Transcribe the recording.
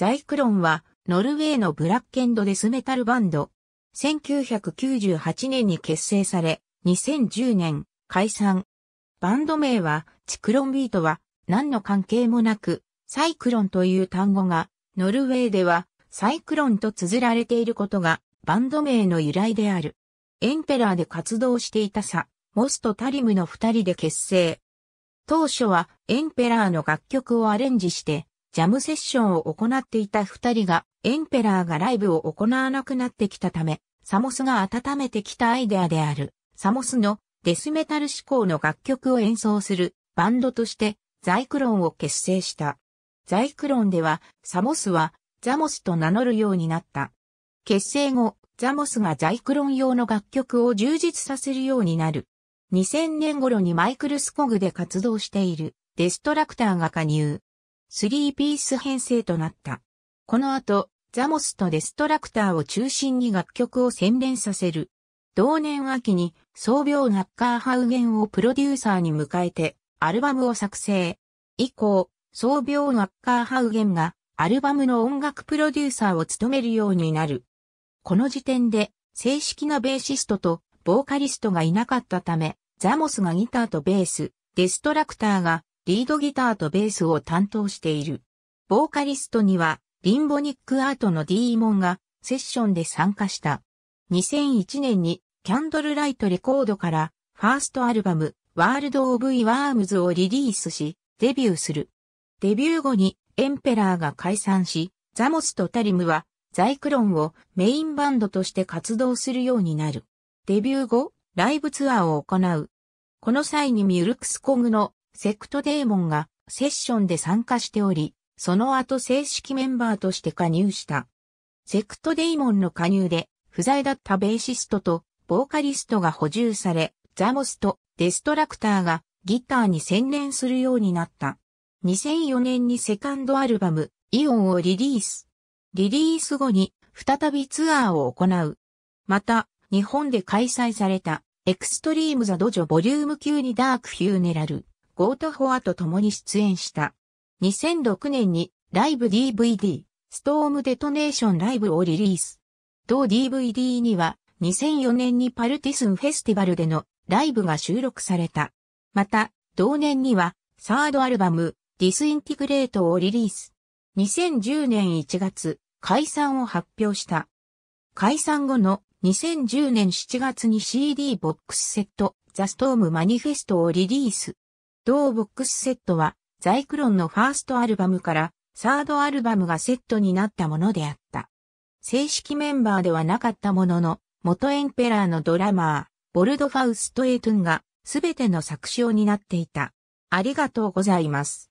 ザイクロンは、ノルウェーのブラッケンドデスメタルバンド。1998年に結成され、2010年、解散。バンド名は、チクロンビートは、何の関係もなく、サイクロンという単語が、ノルウェーでは、サイクロンと綴られていることが、バンド名の由来である。エンペラーで活動していたさ、モスとタリムの二人で結成。当初は、エンペラーの楽曲をアレンジして、ジャムセッションを行っていた二人が、エンペラーがライブを行わなくなってきたため、サモスが温めてきたアイデアである、サモスのデスメタル志向の楽曲を演奏するバンドとして、ザイクロンを結成した。ザイクロンでは、サモスはザモスと名乗るようになった。結成後、ザモスがザイクロン用の楽曲を充実させるようになる。2000年頃にマイクル・スコグで活動しているデストラクターが加入。スリーピース編成となった。この後、ザモスとデストラクターを中心に楽曲を洗練させる。同年秋に、創病ナッカーハウゲンをプロデューサーに迎えて、アルバムを作成。以降、創病ナッカーハウゲンが、アルバムの音楽プロデューサーを務めるようになる。この時点で、正式なベーシストと、ボーカリストがいなかったため、ザモスがギターとベース、デストラクターがリードギターとベースを担当している。ボーカリストには、リンボニックアートの D モンがセッションで参加した。2001年にキャンドルライトレコードからファーストアルバムワールド・オブ・イ・ワームズをリリースしデビューする。デビュー後にエンペラーが解散しザモスとタリムはザイクロンをメインバンドとして活動するようになる。デビュー後ライブツアーを行う。この際にミュルクスコグのセクトデーモンがセッションで参加しており、その後正式メンバーとして加入した。セクトデーモンの加入で、不在だったベーシストとボーカリストが補充され、ザモスとデストラクターがギターに専念するようになった。2004年にセカンドアルバム、イオンをリリース。リリース後に再びツアーを行う。また、日本で開催されたエクストリームザドジョボリューム級にダークフューネラル。ゴート・フォアと共に出演した。2006年にライブ DVD、ストームデトネーションライブをリリース。同 DVD には2004年にパルティスンフェスティバルでのライブが収録された。また、同年にはサードアルバム、ディスインティグレートをリリース。2010年1月、解散を発表した。解散後の2010年7月に CD ボックスセット、ザ・ストーム・マニフェストをリリース。同ボックスセットは、ザイクロンのファーストアルバムからサードアルバムがセットになったものであった。正式メンバーではなかったものの、元エンペラーのドラマー、ボルドファウスト・エイトゥンがすべての作詞を担っていた。ありがとうございます。